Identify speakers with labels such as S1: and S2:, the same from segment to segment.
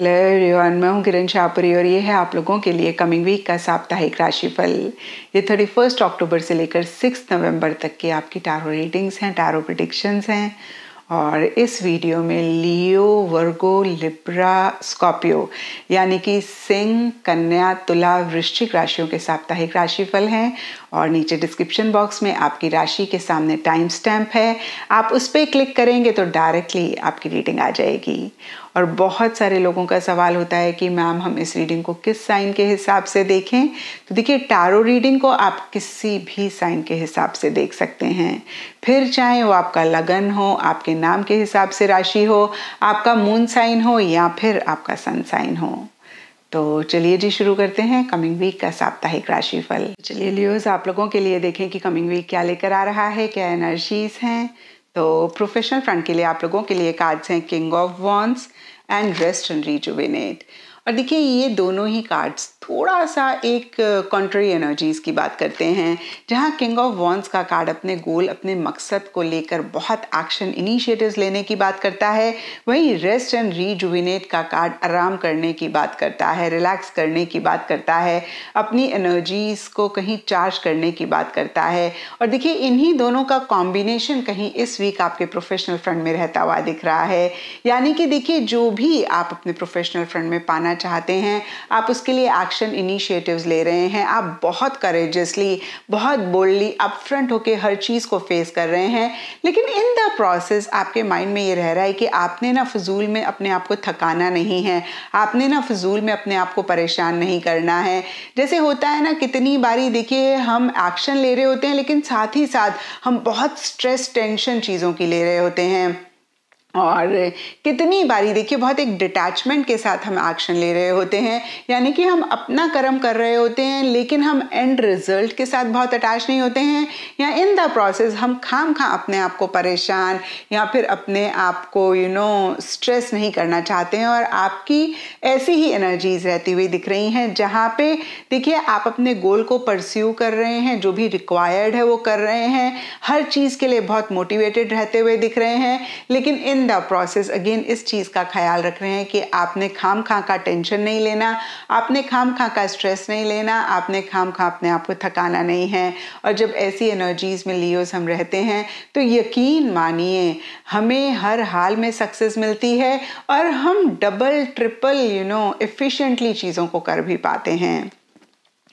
S1: hello everyone मैं हूं किरण शाहपुरी और ये है आप लोगों के लिए कमिंग वीक का साप्ताहिक राशिफल ये थर्टी फर्स्ट अक्टूबर से लेकर सिक्स नवंबर तक की आपकी टारो रीडिंग्स हैं टारो प्रडिक्शंस हैं और इस वीडियो में लियो वर्गो लिब्रा स्कॉर्पियो यानी कि सिंह कन्या तुला वृश्चिक राशियों के साप्ताहिक राशिफल हैं और नीचे डिस्क्रिप्शन बॉक्स में आपकी राशि के सामने टाइम स्टैम्प है आप उस पर क्लिक करेंगे तो डायरेक्टली आपकी रीडिंग आ जाएगी और बहुत सारे लोगों का सवाल होता है कि मैम हम इस रीडिंग को किस साइन के हिसाब से देखें तो देखिए टारो रीडिंग को आप किसी भी साइन के हिसाब से देख सकते हैं फिर चाहे वो आपका लगन हो आपके नाम के हिसाब से राशि हो आपका मून साइन हो या फिर आपका सन साइन हो तो चलिए जी शुरू करते हैं कमिंग वीक का साप्ताहिक राशिफल चलिए लियोज आप लोगों के लिए देखें कि कमिंग वीक क्या लेकर आ रहा है क्या एनर्जीज हैं तो प्रोफेशनल फ्रंट के लिए आप लोगों के लिए कार्ड्स हैं king of wands and rest and rejuvenate और देखिए ये दोनों ही कार्ड्स थोड़ा सा एक कॉन्ट्री एनर्जीज की बात करते हैं जहाँ किंग ऑफ वॉन्स का कार्ड अपने गोल अपने मकसद को लेकर बहुत एक्शन इनिशिएटिव्स लेने की बात करता है वहीं रेस्ट एंड रीजुविनेट का कार्ड आराम करने की बात करता है रिलैक्स करने की बात करता है अपनी एनर्जीज को कहीं चार्ज करने की बात करता है और देखिए इन्हीं दोनों का कॉम्बिनेशन कहीं इस वीक आपके प्रोफेशनल फ्रंट में रहता हुआ दिख रहा है यानी कि देखिए जो भी आप अपने प्रोफेशनल फ्रंट में पाना चाहते हैं आप उसके लिए एक्शन इनिशिएटिव्स ले रहे हैं आप बहुत करेजसली बहुत बोल्डली अपफ्रंट होकर हर चीज़ को फेस कर रहे हैं लेकिन इन द प्रोसेस आपके माइंड में ये रह रहा है कि आपने ना फजूल में अपने आप को थकाना नहीं है आपने ना फजूल में अपने आप को परेशान नहीं करना है जैसे होता है ना कितनी बारी देखिए हम एक्शन ले रहे होते हैं लेकिन साथ ही साथ हम बहुत स्ट्रेस टेंशन चीज़ों की ले रहे होते हैं और कितनी बारी देखिए बहुत एक डिटैचमेंट के साथ हम एक्शन ले रहे होते हैं यानी कि हम अपना कर्म कर रहे होते हैं लेकिन हम एंड रिजल्ट के साथ बहुत अटैच नहीं होते हैं या इन द प्रोसेस हम खाम खाम अपने आप को परेशान या फिर अपने आप को यू नो स्ट्रेस नहीं करना चाहते हैं और आपकी ऐसी ही एनर्जीज रहती हुई दिख रही हैं जहाँ पे देखिए आप अपने गोल को परस्यू कर रहे हैं जो भी रिक्वायर्ड है वो कर रहे हैं हर चीज़ के लिए बहुत मोटिवेटेड रहते हुए दिख रहे हैं लेकिन in in the process again इस चीज़ का ख्याल रख रहे हैं कि आपने खाम खां का टेंशन नहीं लेना आपने खाम खां का स्ट्रेस नहीं लेना आपने खाम खां अपने आप को थकाना नहीं है और जब ऐसी एनर्जीज़ में लियोज हम रहते हैं तो यकीन मानिए हमें हर हाल में सक्सेस मिलती है और हम double triple you know efficiently चीज़ों को कर भी पाते हैं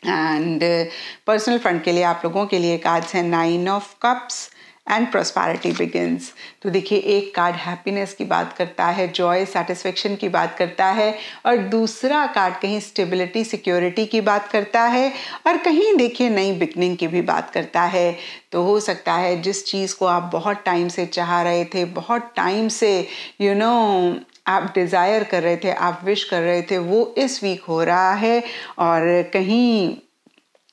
S1: एंड पर्सनल फ्रंट के लिए आप लोगों के लिए कार्ड्स हैं nine of cups and prosperity beginnings तो देखिए एक कार्ड हैप्पीनेस की बात करता है जॉय सेटिस्फेक्शन की बात करता है और दूसरा कार्ड कहीं स्टेबिलिटी सिक्योरिटी की बात करता है और कहीं देखिए नई बिगनिंग की भी बात करता है तो हो सकता है जिस चीज़ को आप बहुत टाइम से चाह रहे थे बहुत टाइम से यू you नो know, आप डिज़ायर कर रहे थे आप विश कर रहे थे वो इस वीक हो रहा है और कहीं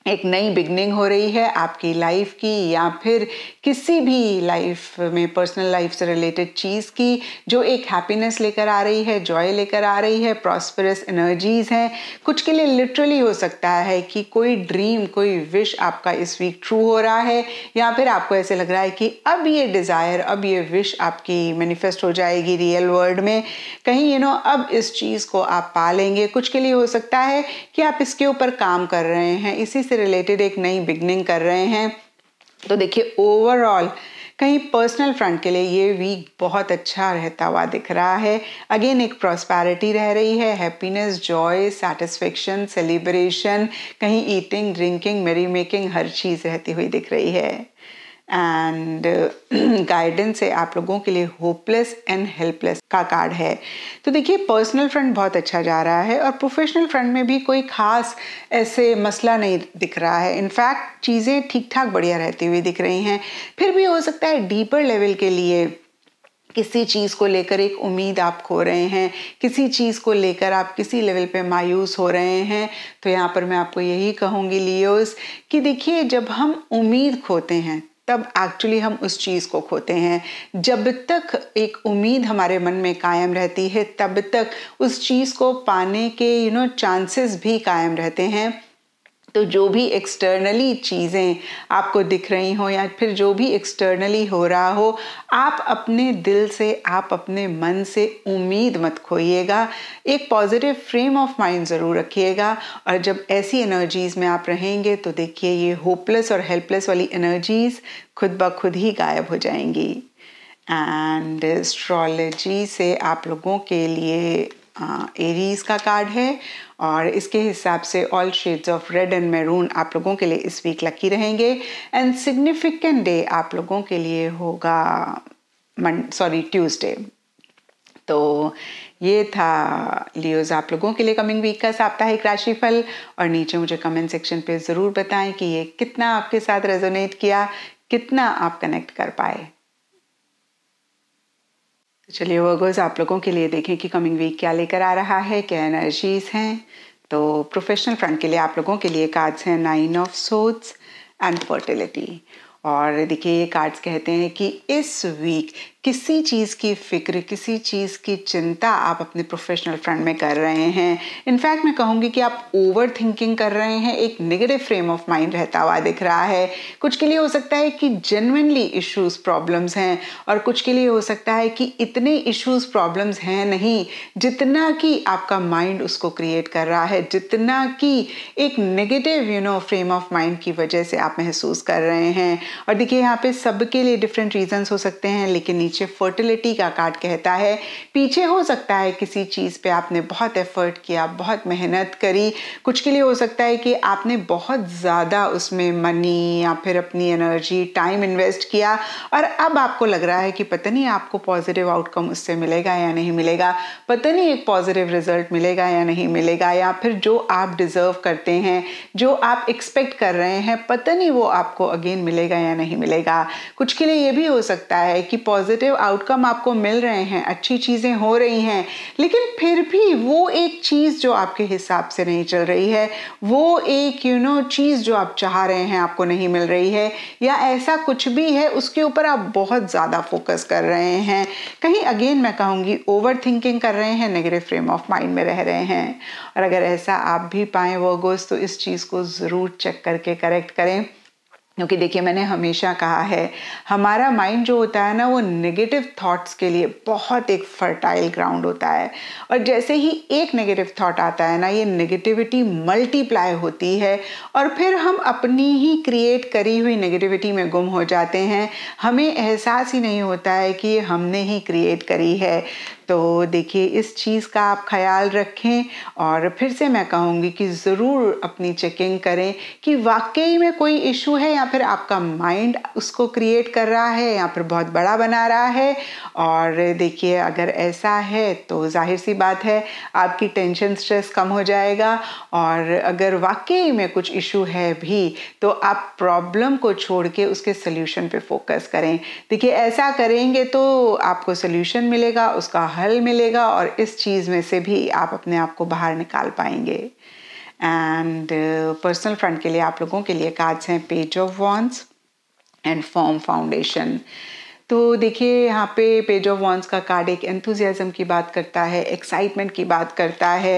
S1: एक नई बिगनिंग हो रही है आपकी लाइफ की या फिर किसी भी लाइफ में पर्सनल लाइफ से रिलेटेड चीज़ की जो एक हैप्पीनेस लेकर आ रही है जॉय लेकर आ रही है प्रॉस्परस एनर्जीज़ हैं कुछ के लिए लिटरली हो सकता है कि कोई ड्रीम कोई विश आपका इस वीक ट्रू हो रहा है या फिर आपको ऐसे लग रहा है कि अब ये डिज़ायर अब ये विश आपकी मैनिफेस्ट हो जाएगी रियल वर्ल्ड में कहीं यू नो अब इस चीज़ को आप पालेंगे कुछ के लिए हो सकता है कि आप इसके ऊपर काम कर रहे हैं इसी से से रिलेटेड एक नई बिगनिंग कर रहे हैं तो देखिए ओवरऑल कहीं पर्सनल फ्रंट के लिए ये वीक बहुत अच्छा रहता हुआ दिख रहा है अगेन एक प्रॉस्पैरिटी रह रही है हैप्पीनेस जॉय सेटिस्फेक्शन सेलिब्रेशन कहीं ईटिंग ड्रिंकिंग मेरी मेकिंग हर चीज़ रहती हुई दिख रही है एंड गाइडेंस है आप लोगों के लिए होपलेस एंड हेल्पलेस का कार्ड है तो देखिए पर्सनल फ्रंट बहुत अच्छा जा रहा है और प्रोफेशनल फ्रंट में भी कोई खास ऐसे मसला नहीं दिख रहा है इनफैक्ट चीज़ें ठीक ठाक बढ़िया रहती हुई दिख रही हैं फिर भी हो सकता है डीपर लेवल के लिए किसी चीज़ को लेकर एक उम्मीद आप खो रहे हैं किसी चीज़ को लेकर आप किसी लेवल पे मायूस हो रहे हैं तो यहाँ पर मैं आपको यही कहूँगी लियोस कि देखिए जब हम उम्मीद खोते हैं तब एक्चुअली हम उस चीज़ को खोते हैं जब तक एक उम्मीद हमारे मन में कायम रहती है तब तक उस चीज़ को पाने के यू नो चांसेस भी कायम रहते हैं तो जो भी एक्सटर्नली चीज़ें आपको दिख रही हो या फिर जो भी एक्सटर्नली हो रहा हो आप अपने दिल से आप अपने मन से उम्मीद मत खोइएगा एक पॉजिटिव फ्रेम ऑफ माइंड ज़रूर रखिएगा और जब ऐसी एनर्जीज़ में आप रहेंगे तो देखिए ये होपलेस और हेल्पलेस वाली एनर्जीज़ खुद ब खुद ही गायब हो जाएंगी एंड एस्ट्रोलॉजी से आप लोगों के लिए एरीज uh, का कार्ड है और इसके हिसाब से all shades of red and maroon आप लोगों के लिए इस वीक लकी रहेंगे एंड सिग्निफिकेंट डे आप लोगों के लिए होगा मन सॉरी ट्यूसडे तो ये था लियोज आप लोगों के लिए कमिंग वीक का साप्ताहिक राशिफल और नीचे मुझे कमेंट सेक्शन पे ज़रूर बताएं कि ये कितना आपके साथ रेजोनेट किया कितना आप कनेक्ट कर पाए तो चलिए वर्गर्स आप लोगों के लिए देखें कि कमिंग वीक क्या लेकर आ रहा है क्या एनर्जीज हैं तो प्रोफेशनल फ्रंट के लिए आप लोगों के लिए कार्ड्स हैं nine of swords and fertility और देखिए ये कार्ड्स कहते हैं कि इस वीक किसी चीज़ की फ़िक्र किसी चीज़ की चिंता आप अपने प्रोफेशनल फ्रेंड में कर रहे हैं इनफैक्ट मैं कहूँगी कि आप ओवर थिंकिंग कर रहे हैं एक निगेटिव फ्रेम ऑफ माइंड रहता हुआ दिख रहा है कुछ के लिए हो सकता है कि जेनविनली इश्यूज प्रॉब्लम्स हैं और कुछ के लिए हो सकता है कि इतने इश्यूज प्रॉब्लम्स हैं नहीं जितना कि आपका माइंड उसको क्रिएट कर रहा है जितना कि एक negative you know frame of mind की वजह से आप महसूस कर रहे हैं और देखिए यहाँ पे सबके लिए डिफरेंट रीज़न्स हो सकते हैं लेकिन पीछे फर्टिलिटी का कार्ड कहता है पीछे हो सकता है किसी चीज़ पे आपने बहुत एफर्ट किया बहुत मेहनत करी कुछ के लिए हो सकता है कि आपने बहुत ज़्यादा उसमें मनी या फिर अपनी एनर्जी टाइम इन्वेस्ट किया और अब आपको लग रहा है कि पता नहीं आपको पॉजिटिव आउटकम उससे मिलेगा या नहीं मिलेगा पता नहीं एक पॉजिटिव रिजल्ट मिलेगा या नहीं मिलेगा या फिर जो आप डिज़र्व करते हैं जो आप एक्सपेक्ट कर रहे हैं पता नहीं वो आपको अगेन मिलेगा या नहीं मिलेगा कुछ के लिए ये भी हो सकता है कि पॉजिटिव पॉजिटिव आउटकम आपको मिल रहे हैं अच्छी चीज़ें हो रही हैं लेकिन फिर भी वो एक चीज़ जो आपके हिसाब से नहीं चल रही है वो एक यू you नो know, चीज़ जो आप चाह रहे हैं आपको नहीं मिल रही है या ऐसा कुछ भी है उसके ऊपर आप बहुत ज़्यादा फोकस कर रहे हैं कहीं अगेन मैं कहूँगी ओवर थिंकिंग कर रहे हैं नेगेटिव फ्रेम ऑफ माइंड में रह रहे हैं और अगर ऐसा आप भी पाएँ वो वर्गोस तो इस चीज़ को ज़रूर चेक करके करेक्ट करें क्योंकि देखिए मैंने हमेशा कहा है हमारा माइंड जो होता है ना वो नेगेटिव थॉट्स के लिए बहुत एक फर्टाइल ग्राउंड होता है और जैसे ही एक नेगेटिव थॉट आता है ना ये नेगेटिविटी मल्टीप्लाई होती है और फिर हम अपनी ही क्रिएट करी हुई नेगेटिविटी में गुम हो जाते हैं हमें एहसास ही नहीं होता है कि ये हमने ही क्रिएट करी है तो देखिए इस चीज़ का आप ख्याल रखें और फिर से मैं कहूँगी कि ज़रूर अपनी चेकिंग करें कि वाकई में कोई इशू है या फिर आपका माइंड उसको क्रिएट कर रहा है या फिर बहुत बड़ा बना रहा है और देखिए अगर ऐसा है तो जाहिर सी बात है आपकी टेंशन स्ट्रेस कम हो जाएगा और अगर वाकई में कुछ इशू है भी तो आप प्रॉब्लम को छोड़ के उसके सोल्यूशन पे फोकस करें देखिए ऐसा करेंगे तो आपको सल्यूशन मिलेगा उसका हल मिलेगा और इस चीज़ में से भी आप अपने आप को बाहर निकाल पाएंगे एंड पर्सनल फ्रंट के लिए आप लोगों के लिए कार्ड्स हैं page of wands and form foundation तो देखिए यहाँ पे पेज ऑफ वॉन्स का कार्ड एक एंथुजियाज़म की बात करता है एक्साइटमेंट की बात करता है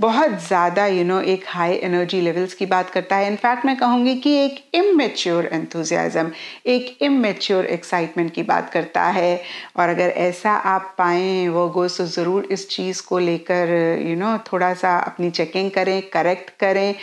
S1: बहुत ज़्यादा यू नो एक हाई एनर्जी लेवल्स की बात करता है इनफैक्ट मैं कहूँगी कि एक इमेच्योर एंथुजियाज़म एक इमेच्योर एक्साइटमेंट की बात करता है और अगर ऐसा आप पाएँ वो गो सो ज़रूर इस चीज़ को लेकर यू नो थोड़ा सा अपनी चेकिंग करें करेक्ट करें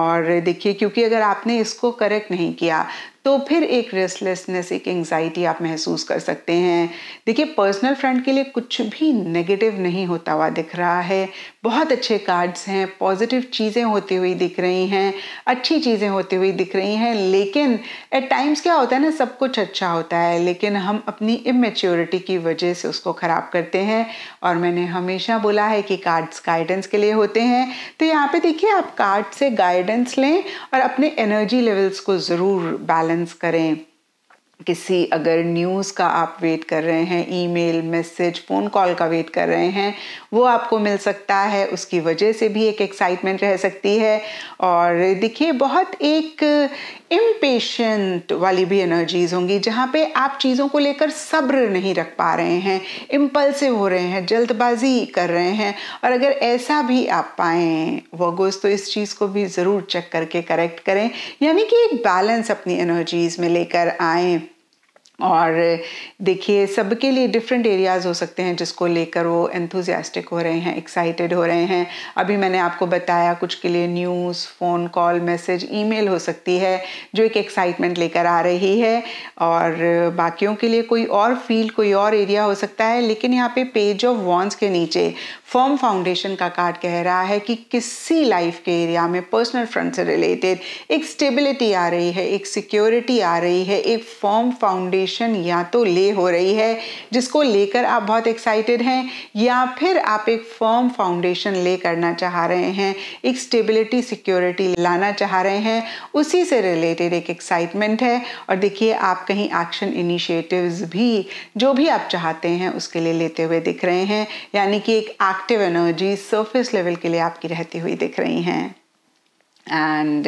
S1: और देखिए क्योंकि अगर आपने इसको करेक्ट नहीं किया तो फिर एक रेस्टलेसनेस एक एंग्जाइटी आप महसूस कर सकते हैं देखिए पर्सनल फ्रेंड के लिए कुछ भी नेगेटिव नहीं होता हुआ दिख रहा है बहुत अच्छे कार्ड्स हैं पॉजिटिव चीज़ें होती हुई दिख रही हैं अच्छी चीज़ें होती हुई दिख रही हैं लेकिन एट टाइम्स क्या होता है ना सब कुछ अच्छा होता है लेकिन हम अपनी इमेच्योरिटी की वजह से उसको ख़राब करते हैं और मैंने हमेशा बोला है कि कार्ड्स गाइडेंस के लिए होते हैं तो यहाँ पे देखिए आप कार्ड से गाइडेंस लें और अपने एनर्जी लेवल्स को ज़रूर बैलेंस करें किसी अगर न्यूज़ का आप वेट कर रहे हैं ईमेल मैसेज फ़ोन कॉल का वेट कर रहे हैं वो आपको मिल सकता है उसकी वजह से भी एक एक्साइटमेंट रह सकती है और देखिए बहुत एक इम्पेशेंट वाली भी एनर्जीज़ होंगी जहाँ पे आप चीज़ों को लेकर सब्र नहीं रख पा रहे हैं इम्पल्सिव हो रहे हैं जल्दबाजी कर रहे हैं और अगर ऐसा भी आप पाएँ वर्गोस तो इस चीज़ को भी ज़रूर चेक करके करेक्ट करें यानी कि एक बैलेंस अपनी एनर्जीज़ में लेकर आएँ और देखिए सबके लिए डिफरेंट एरियाज़ हो सकते हैं जिसको लेकर वो एंथुजियास्टिक हो रहे हैं एक्साइटेड हो रहे हैं अभी मैंने आपको बताया कुछ के लिए news phone call message email हो सकती है जो एक एक्साइटमेंट लेकर आ रही है और बाकियों के लिए कोई और फील्ड कोई और एरिया हो सकता है लेकिन यहाँ पे पेज ऑफ वॉन्स के नीचे फॉर्म फाउंडेशन का कार्ड कह रहा है कि किसी लाइफ के एरिया में पर्सनल फ्रंट से रिलेटेड एक स्टेबिलिटी आ रही है एक सिक्योरिटी आ रही है एक फॉर्म फाउंडेशन सिचुएशन या तो ले हो रही है जिसको लेकर आप बहुत एक्साइटेड हैं या फिर आप एक फर्म फाउंडेशन ले करना चाह रहे हैं एक स्टेबिलिटी सिक्योरिटी लाना चाह रहे हैं उसी से रिलेटेड एक एक्साइटमेंट है और देखिए आप कहीं एक्शन इनिशिएटिव्स भी जो भी आप चाहते हैं उसके लिए लेते हुए दिख रहे हैं यानी कि एक एक्टिव एनर्जी सरफेस लेवल के लिए आपकी रहती हुई दिख रही हैं एंड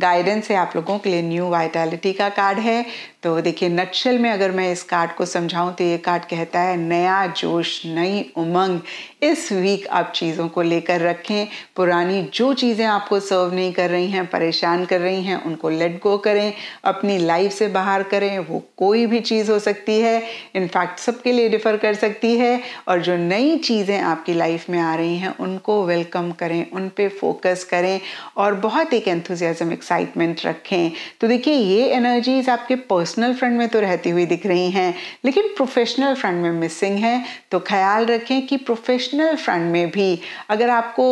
S1: गाइडेंस है आप लोगों के लिए न्यू वाइटैलिटी का कार्ड है तो देखिए नक्शल में अगर मैं इस कार्ड को समझाऊं तो ये कार्ड कहता है नया जोश नई उमंग इस वीक आप चीज़ों को लेकर रखें पुरानी जो चीज़ें आपको सर्व नहीं कर रही हैं परेशान कर रही हैं उनको लेट गो करें अपनी लाइफ से बाहर करें वो कोई भी चीज़ हो सकती है इनफैक्ट सबके लिए डिफ़र कर सकती है और जो नई चीज़ें आपकी लाइफ में आ रही हैं उनको वेलकम करें उन पर फोकस करें और बहुत एक एंथुजियाज़म एक्साइटमेंट रखें तो देखिए ये एनर्जीज आपके पर्सनल पर्सनल फ्रंट में तो रहती हुई दिख रही हैं लेकिन प्रोफेशनल फ्रंट में मिसिंग हैं तो ख्याल रखें कि प्रोफेशनल फ्रंट में भी अगर आपको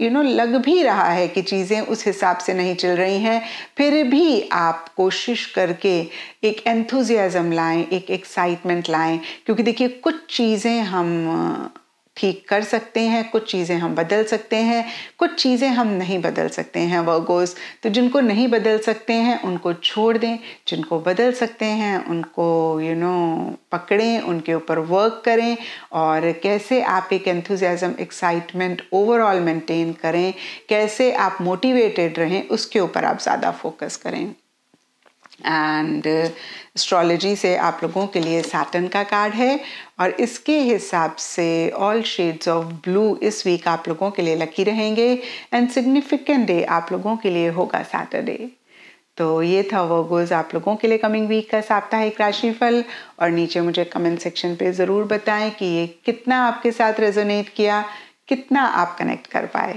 S1: यू you नो know, लग भी रहा है कि चीज़ें उस हिसाब से नहीं चल रही हैं फिर भी आप कोशिश करके एक एंथुजियाज़म लाएं एक एक्साइटमेंट लाएं क्योंकि देखिए कुछ चीज़ें हम ठीक कर सकते हैं कुछ चीज़ें हम बदल सकते हैं कुछ चीज़ें हम नहीं बदल सकते हैं वर्गोस तो जिनको नहीं बदल सकते हैं उनको छोड़ दें जिनको बदल सकते हैं उनको यू you नो know, पकड़ें उनके ऊपर वर्क करें और कैसे आप एक एंथुजियाज़म एक्साइटमेंट ओवरऑल मेंटेन करें कैसे आप मोटिवेटेड रहें उसके ऊपर आप ज़्यादा फोकस करें एंड एस्ट्रोलॉजी uh, से आप लोगों के लिए सैटन का कार्ड है और इसके हिसाब से ऑल शेड्स ऑफ ब्लू इस वीक आप लोगों के लिए लकी रहेंगे एंड सिग्निफिकेंट डे आप लोगों के लिए होगा सैटरडे तो ये था वो गोज आप लोगों के लिए कमिंग वीक का साप्ताहिक राशिफल और नीचे मुझे कमेंट सेक्शन पे ज़रूर बताएं कि ये कितना आपके साथ रेजोनेट किया कितना आप कनेक्ट कर पाए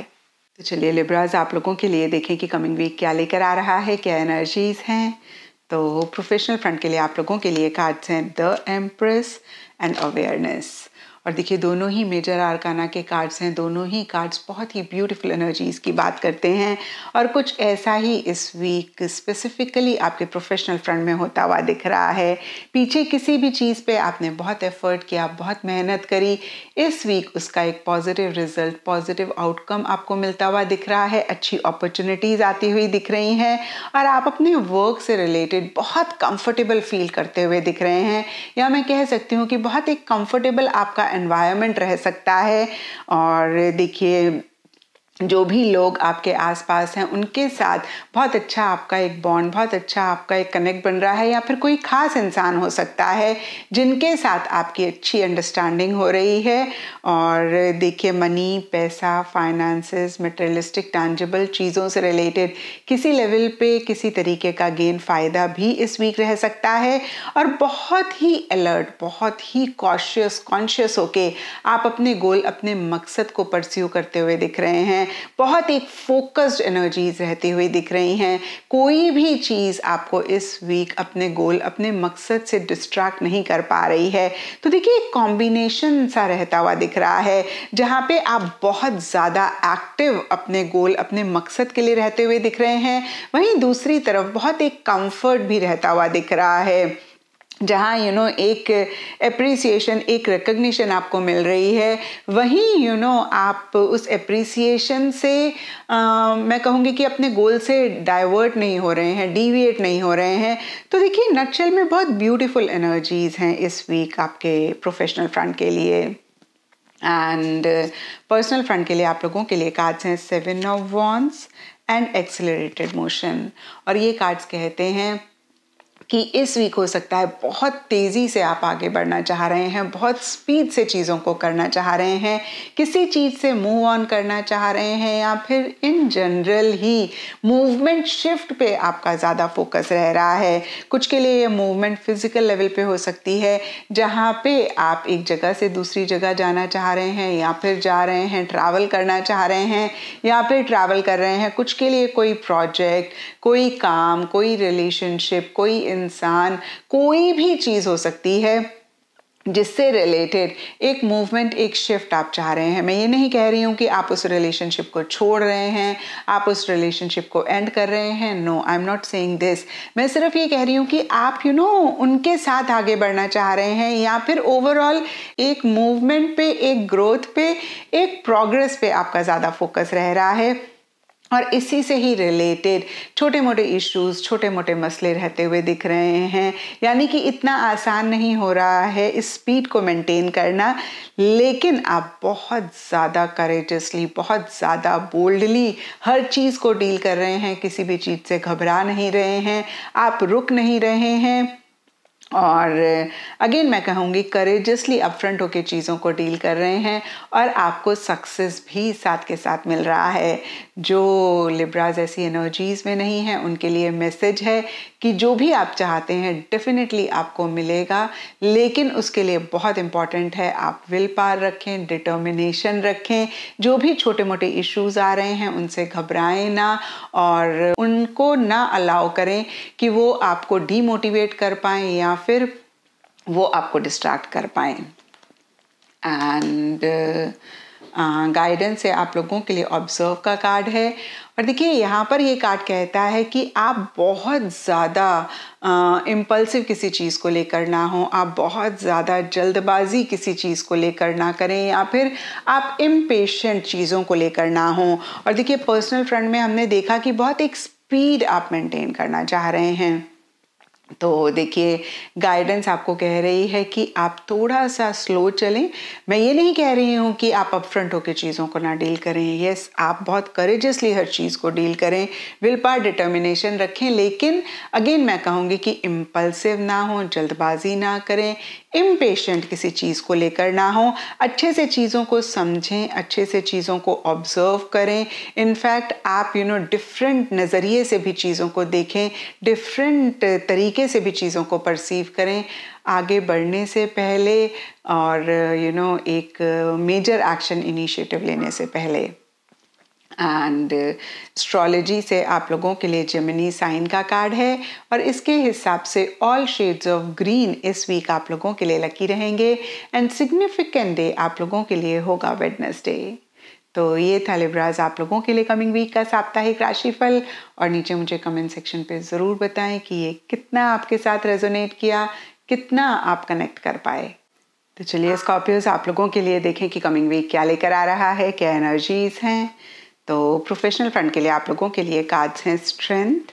S1: तो चलिए लिब्राज आप लोगों के लिए देखें कि कमिंग वीक क्या लेकर आ रहा है क्या एनर्जीज़ हैं तो प्रोफेशनल फ्रंट के लिए आप लोगों के लिए कार्ड्स हैं द एम्प्रेस एंड अवेयरनेस और देखिए दोनों ही मेजर आरकाना के कार्ड्स हैं दोनों ही कार्ड्स बहुत ही ब्यूटीफुल एनर्जीज की बात करते हैं और कुछ ऐसा ही इस वीक स्पेसिफिकली आपके प्रोफेशनल फ्रंट में होता हुआ दिख रहा है पीछे किसी भी चीज़ पे आपने बहुत एफर्ट किया बहुत मेहनत करी इस वीक उसका एक पॉजिटिव रिजल्ट पॉजिटिव आउटकम आपको मिलता हुआ दिख रहा है अच्छी अपॉर्चुनिटीज़ आती हुई दिख रही हैं और आप अपने वर्क से रिलेटेड बहुत कंफर्टेबल फील करते हुए दिख रहे हैं या मैं कह सकती हूँ कि बहुत एक कंफर्टेबल आपका एनवायरनमेंट रह सकता है और देखिए जो भी लोग आपके आसपास हैं उनके साथ बहुत अच्छा आपका एक बॉन्ड बहुत अच्छा आपका एक कनेक्ट बन रहा है या फिर कोई ख़ास इंसान हो सकता है जिनके साथ आपकी अच्छी अंडरस्टैंडिंग हो रही है और देखिए मनी पैसा फाइनेंसेस मटेरियलिस्टिक टैंजेबल चीज़ों से रिलेटेड किसी लेवल पे किसी तरीके का गेन फ़ायदा भी इस वीक रह सकता है और बहुत ही अलर्ट बहुत ही कॉशियस कॉन्शियस होके आप अपने गोल अपने मकसद को परस्यू करते हुए दिख रहे हैं हैं बहुत एक फोकस्ड एनर्जीज रहती हुई दिख रही हैं कोई भी चीज़ आपको इस वीक अपने गोल अपने मकसद से डिस्ट्रैक्ट नहीं कर पा रही है तो देखिए एक कॉम्बिनेशन सा रहता हुआ दिख रहा है जहाँ पे आप बहुत ज़्यादा एक्टिव अपने गोल अपने मकसद के लिए रहते हुए दिख रहे हैं वहीं दूसरी तरफ बहुत एक कंफर्ट भी रहता हुआ दिख रहा है जहाँ यू नो एक अप्रिसिएशन एक रिकग्निशन आपको मिल रही है वहीं यू you नो know, आप उस अप्रिसिएशन से आ, मैं कहूँगी कि अपने गोल से डाइवर्ट नहीं हो रहे हैं डिविएट नहीं हो रहे हैं तो देखिए नक्शल में बहुत ब्यूटीफुल एनर्जीज़ हैं इस वीक आपके प्रोफेशनल फ्रंट के लिए एंड पर्सनल फ्रंट के लिए आप लोगों के लिए कार्ड्स हैं seven of wands and accelerated motion और ये कार्ड्स कहते हैं कि इस वीक हो सकता है बहुत तेज़ी से आप आगे बढ़ना चाह रहे हैं बहुत स्पीड से चीज़ों को करना चाह रहे हैं किसी चीज़ से मूव ऑन करना चाह रहे हैं या फिर इन जनरल ही मूवमेंट शिफ्ट पे आपका ज़्यादा फोकस रह रहा है कुछ के लिए ये मूवमेंट फिज़िकल लेवल पे हो सकती है जहाँ पे आप एक जगह से दूसरी जगह जाना चाह रहे हैं या फिर जा रहे हैं ट्रैवल करना चाह रहे हैं या फिर ट्रैवल कर रहे हैं कुछ के लिए कोई प्रोजेक्ट कोई काम कोई रिलेशनशिप कोई इंसान कोई भी चीज़ हो सकती है जिससे रिलेटेड एक मूवमेंट एक शिफ्ट आप चाह रहे हैं मैं ये नहीं कह रही हूँ कि आप उस रिलेशनशिप को छोड़ रहे हैं आप उस रिलेशनशिप को एंड कर रहे हैं no I am not saying this मैं सिर्फ ये कह रही हूँ कि आप यू you नो know, उनके साथ आगे बढ़ना चाह रहे हैं या फिर ओवरऑल एक मूवमेंट पे एक ग्रोथ पे एक प्रोग्रेस पे आपका ज़्यादा फोकस रह रहा है और इसी से ही रिलेटेड छोटे मोटे इश्यूज छोटे मोटे मसले रहते हुए दिख रहे हैं यानी कि इतना आसान नहीं हो रहा है इस स्पीड को मेंटेन करना लेकिन आप बहुत ज़्यादा करेजसली बहुत ज़्यादा बोल्डली हर चीज़ को डील कर रहे हैं किसी भी चीज़ से घबरा नहीं रहे हैं आप रुक नहीं रहे हैं और अगेन मैं कहूँगी करेजसली अपफ्रंट होकर चीज़ों को डील कर रहे हैं और आपको सक्सेस भी साथ के साथ मिल रहा है जो लिब्रा जैसी एनर्जीज में नहीं है उनके लिए मैसेज है कि जो भी आप चाहते हैं डेफिनेटली आपको मिलेगा लेकिन उसके लिए बहुत इंपॉर्टेंट है आप विल पार रखें डिटर्मिनेशन रखें जो भी छोटे मोटे इश्यूज आ रहे हैं उनसे घबराएं ना और उनको ना अलाउ करें कि वो आपको डीमोटिवेट कर पाएँ या फिर वो आपको डिस्ट्रैक्ट कर पाएं एंड uh, गाइडेंस है आप लोगों के लिए ऑब्जर्व का कार्ड है और देखिए यहाँ पर ये कार्ड कहता है कि आप बहुत ज़्यादा इम्पल्सिव किसी चीज़ को लेकर ना हो आप बहुत ज़्यादा जल्दबाजी किसी चीज़ को लेकर ना करें या फिर आप इम्पेशेंट चीज़ों को लेकर ना हो और देखिए पर्सनल फ्रंट में हमने देखा कि बहुत एक स्पीड आप मेंटेन करना चाह रहे हैं तो देखिए गाइडेंस आपको कह रही है कि आप थोड़ा सा स्लो चलें मैं ये नहीं कह रही हूँ कि आप अपफ्रंट होकर चीज़ों को ना डील करें यस आप बहुत करेजसली हर चीज़ को डील करें विल पार डिटर्मिनेशन रखें लेकिन अगेन मैं कहूँगी कि इम्पल्सिव ना हो जल्दबाजी ना करें इम्पेशेंट किसी चीज़ को लेकर ना हो अच्छे से चीज़ों को समझें अच्छे से चीज़ों को ऑब्जर्व करें इनफैक्ट आप यू नो डिफरेंट नज़रिए से भी चीज़ों को देखें डिफरेंट तरीके तरीके से भी चीज़ों को परसीव करें आगे बढ़ने से पहले और यू you नो know, एक मेजर एक्शन इनिशिएटिव लेने से पहले एंड एस्ट्रोलॉजी से आप लोगों के लिए जमनी साइन का कार्ड है और इसके हिसाब से ऑल शेड्स ऑफ ग्रीन इस वीक आप लोगों के लिए लकी रहेंगे एंड सिग्निफिकेंट डे आप लोगों के लिए होगा वेडनेसडे तो ये था लिब्राज आप लोगों के लिए कमिंग वीक का साप्ताहिक राशिफल और नीचे मुझे कमेंट सेक्शन पे ज़रूर बताएं कि ये कितना आपके साथ रेजोनेट किया कितना आप कनेक्ट कर पाए तो चलिए स्कॉर्पियोज आप लोगों के लिए देखें कि कमिंग वीक क्या लेकर आ रहा है क्या एनर्जीज हैं तो प्रोफेशनल फ्रंट के लिए आप लोगों के लिए कार्ड्स हैं strength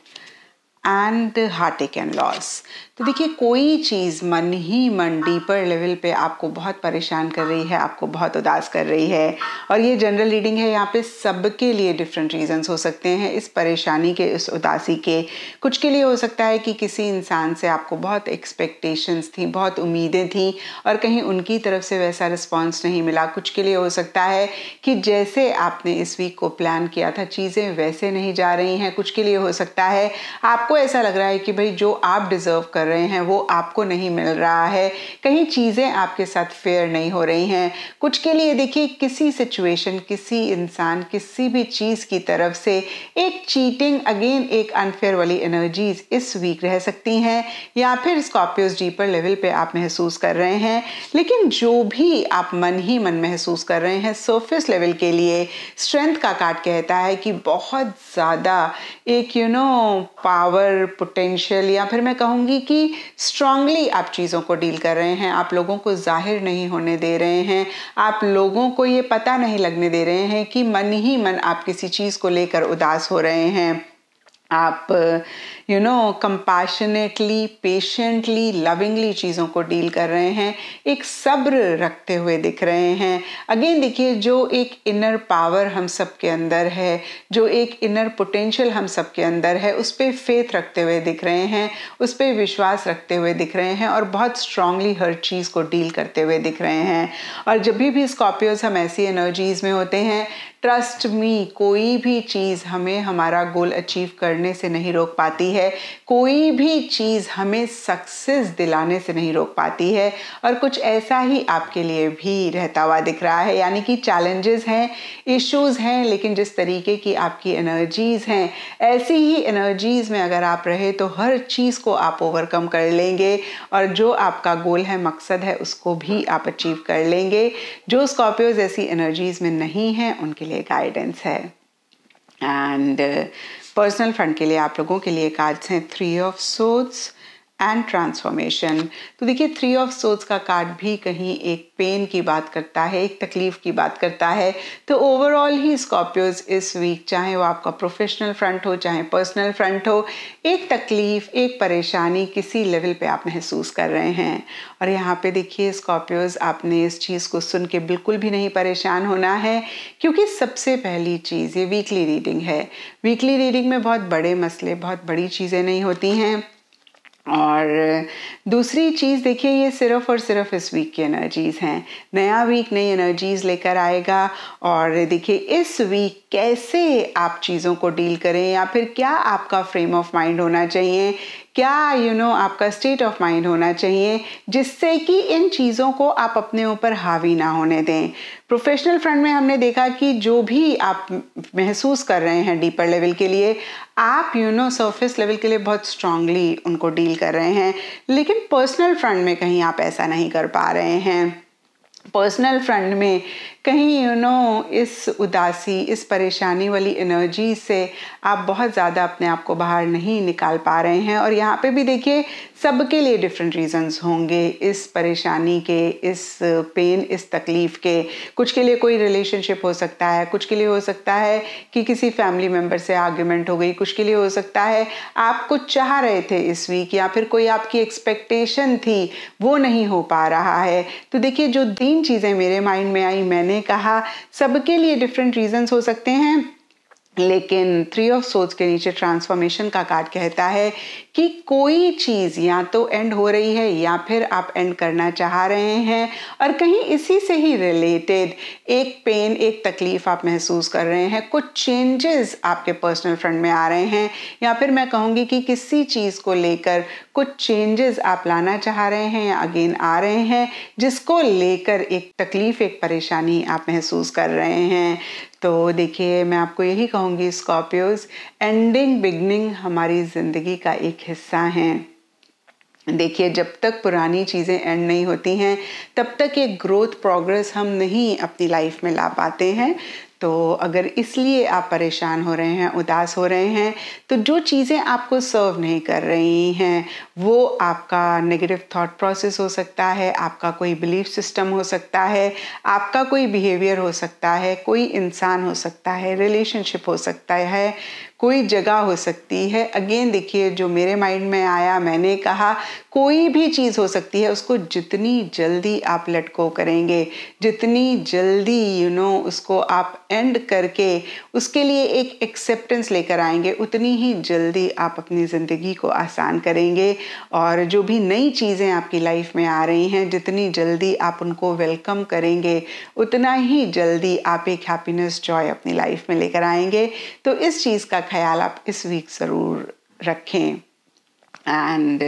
S1: and heartache and loss तो देखिए कोई चीज़ मन ही मन डीपर लेवल पे आपको बहुत परेशान कर रही है आपको बहुत उदास कर रही है और ये जनरल रीडिंग है यहाँ पे सबके लिए डिफरेंट रीजंस हो सकते हैं इस परेशानी के इस उदासी के कुछ के लिए हो सकता है कि किसी इंसान से आपको बहुत एक्सपेक्टेशंस थी बहुत उम्मीदें थी और कहीं उनकी तरफ से वैसा रिस्पॉन्स नहीं मिला कुछ के लिए हो सकता है कि जैसे आपने इस वीक को प्लान किया था चीज़ें वैसे नहीं जा रही हैं कुछ के लिए हो सकता है आपको ऐसा लग रहा है कि भाई जो आप डिज़र्व कर रहे हैं वो आपको नहीं मिल रहा है कहीं चीज़ें आपके साथ फेयर नहीं हो रही हैं कुछ के लिए देखिए किसी सिचुएशन किसी इंसान किसी भी चीज़ की तरफ से एक चीटिंग अगेन एक अनफेयर वाली एनर्जीज इस वीक रह सकती हैं या फिर स्कॉर्पियोज डीपर लेवल पे आप महसूस कर रहे हैं लेकिन जो भी आप मन ही मन महसूस कर रहे हैं सरफेस लेवल के लिए स्ट्रेंथ का कार्ड कहता है कि बहुत ज़्यादा एक यू नो पावर पोटेंशियल या फिर मैं कहूँगी कि ही स्ट्रांगली आप चीज़ों को डील कर रहे हैं आप लोगों को जाहिर नहीं होने दे रहे हैं आप लोगों को ये पता नहीं लगने दे रहे हैं कि मन ही मन आप किसी चीज़ को लेकर उदास हो रहे हैं आप you know compassionately patiently lovingly चीज़ों को डील कर रहे हैं एक सब्र रखते हुए दिख रहे हैं अगेन देखिए जो एक इनर पावर हम सब के अंदर है जो एक इनर पोटेंशियल हम सब के अंदर है उस पर फेथ रखते हुए दिख रहे हैं उस पर विश्वास रखते हुए दिख रहे हैं और बहुत स्ट्रांगली हर चीज़ को डील करते हुए दिख रहे हैं और जब भी भी स्कॉर्पियोज हम ऐसी एनर्जीज़ में होते हैं ट्रस्ट मी कोई भी चीज़ हमें हमारा गोल अचीव करने से नहीं रोक पाती है है कोई भी चीज़ हमें सक्सेस दिलाने से नहीं रोक पाती है और कुछ ऐसा ही आपके लिए भी रहता हुआ दिख रहा है यानी कि चैलेंजेस हैं इश्यूज हैं लेकिन जिस तरीके की आपकी एनर्जीज हैं ऐसी ही एनर्जीज में अगर आप रहे तो हर चीज़ को आप ओवरकम कर लेंगे और जो आपका गोल है मकसद है उसको भी आप अचीव कर लेंगे जो स्कॉर्पियोज ऐसी एनर्जीज में नहीं हैं उनके लिए गाइडेंस है एंड uh, पर्सनल फंड के लिए आप लोगों के लिए कार्ड्स हैं three of swords and transformation तो देखिए थ्री ऑफ सोर्स का कार्ड भी कहीं एक पेन की बात करता है एक तकलीफ की बात करता है तो ओवरऑल ही स्कॉर्पियोज इस वीक चाहे वो आपका प्रोफेशनल फ्रंट हो चाहे पर्सनल फ्रंट हो एक तकलीफ एक परेशानी किसी लेवल पे आप महसूस कर रहे हैं और यहाँ पे देखिए स्कॉर्पियोज आपने इस चीज़ को सुन के बिल्कुल भी नहीं परेशान होना है क्योंकि सबसे पहली चीज़ ये वीकली रीडिंग है वीकली रीडिंग में बहुत बड़े मसले बहुत बड़ी चीज़ें नहीं होती हैं और दूसरी चीज़ देखिए ये सिर्फ और सिर्फ इस वीक की एनर्जीज़ हैं नया वीक नई एनर्जीज़ लेकर आएगा और देखिए इस वीक कैसे आप चीज़ों को डील करें या फिर क्या आपका फ्रेम ऑफ माइंड होना चाहिए क्या यू you नो know, आपका स्टेट ऑफ माइंड होना चाहिए जिससे कि इन चीज़ों को आप अपने ऊपर हावी ना होने दें प्रोफेशनल फ्रंट में हमने देखा कि जो भी आप महसूस कर रहे हैं डीपर लेवल के लिए आप यू नो सरफेस लेवल के लिए बहुत स्ट्रांगली उनको डील कर रहे हैं लेकिन पर्सनल फ्रंट में कहीं आप ऐसा नहीं कर पा रहे हैं पर्सनल फ्रंट में कहीं यू नो इस उदासी इस परेशानी वाली एनर्जी से आप बहुत ज़्यादा अपने आप को बाहर नहीं निकाल पा रहे हैं और यहाँ पे भी देखिए सबके लिए डिफरेंट रीजंस होंगे इस परेशानी के इस पेन इस तकलीफ़ के कुछ के लिए कोई रिलेशनशिप हो सकता है कुछ के लिए हो सकता है कि किसी फैमिली मेम्बर से आर्ग्यूमेंट हो गई कुछ के लिए हो सकता है आप कुछ चाह रहे थे इस वीक या फिर कोई आपकी एक्सपेक्टेशन थी वो नहीं हो पा रहा है तो देखिए जो तीन चीज़ें मेरे माइंड में आई मैंने मैंने कहा सबके लिए डिफरेंट रीजंस हो सकते हैं लेकिन थ्री ऑफ सोच के नीचे ट्रांसफॉर्मेशन का कार्ड कहता है कि कोई चीज़ या तो एंड हो रही है या फिर आप एंड करना चाह रहे हैं और कहीं इसी से ही रिलेटेड एक पेन एक तकलीफ़ आप महसूस कर रहे हैं कुछ चेंजेस आपके पर्सनल फ्रेंड में आ रहे हैं या फिर मैं कहूँगी कि किसी चीज़ को लेकर कुछ चेंजेस आप लाना चाह रहे हैं या अगेन आ रहे हैं जिसको लेकर एक तकलीफ़ एक परेशानी आप महसूस कर रहे हैं तो देखिए मैं आपको यही कहूँगी स्कॉर्पियोज एंडिंग बिगनिंग हमारी ज़िंदगी का एक एक हिस्सा हैं देखिए जब तक पुरानी चीज़ें एंड नहीं होती हैं तब तक एक ग्रोथ प्रोग्रेस हम नहीं अपनी लाइफ में ला पाते हैं तो अगर इसलिए आप परेशान हो रहे हैं उदास हो रहे हैं तो जो चीज़ें आपको सर्व नहीं कर रही हैं वो आपका नेगेटिव थॉट प्रोसेस हो सकता है आपका कोई बिलीफ सिस्टम हो सकता है आपका कोई बिहेवियर हो सकता है कोई इंसान हो सकता है रिलेशनशिप हो सकता है कोई जगह हो सकती है अगेन देखिए जो मेरे माइंड में आया मैंने कहा कोई भी चीज़ हो सकती है उसको जितनी जल्दी आप लटको करेंगे जितनी जल्दी यू you नो know, उसको आप एंड करके उसके लिए एक एक्सेप्टेंस लेकर आएंगे उतनी ही जल्दी आप अपनी ज़िंदगी को आसान करेंगे और जो भी नई चीज़ें आपकी लाइफ में आ रही हैं जितनी जल्दी आप उनको वेलकम करेंगे उतना ही जल्दी आप एक हैप्पीनेस जॉय अपनी लाइफ में लेकर आएंगे तो इस चीज़ का ख्याल आप इस वीक ज़रूर रखें एंड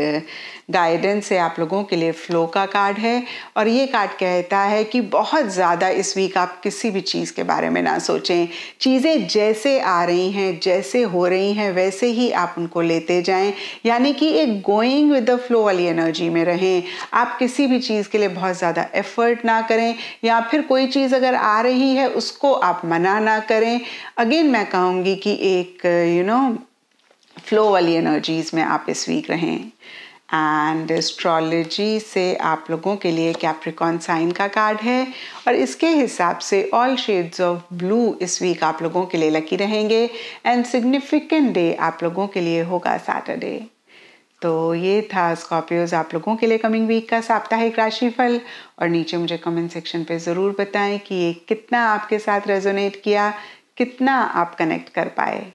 S1: गाइडेंस है आप लोगों के लिए फ्लो का कार्ड है और ये कार्ड कहता है कि बहुत ज़्यादा इस वीक आप किसी भी चीज़ के बारे में ना सोचें चीज़ें जैसे आ रही हैं जैसे हो रही हैं वैसे ही आप उनको लेते जाएं यानी कि एक गोइंग विद द फ्लो वाली एनर्जी में रहें आप किसी भी चीज़ के लिए बहुत ज़्यादा एफर्ट ना करें या फिर कोई चीज़ अगर आ रही है उसको आप मना ना करें अगेन मैं कहूँगी कि एक you you know know, flow वाली एनर्जीज़ में आप इस वीक रहें एंड एस्ट्रोलॉजी से आप लोगों के लिए कैप्रिकॉन साइन का कार्ड है और इसके हिसाब से ऑल शेड्स ऑफ ब्लू इस वीक आप लोगों के लिए लकी रहेंगे एंड सिग्निफिकेंट डे आप लोगों के लिए होगा सैटरडे तो ये था स्कॉर्पियोज आप लोगों के लिए कमिंग वीक का साप्ताहिक राशिफल और नीचे मुझे कमेंट सेक्शन पे ज़रूर बताएं कि ये कितना आपके साथ रेजोनेट किया कितना आप कनेक्ट कर पाए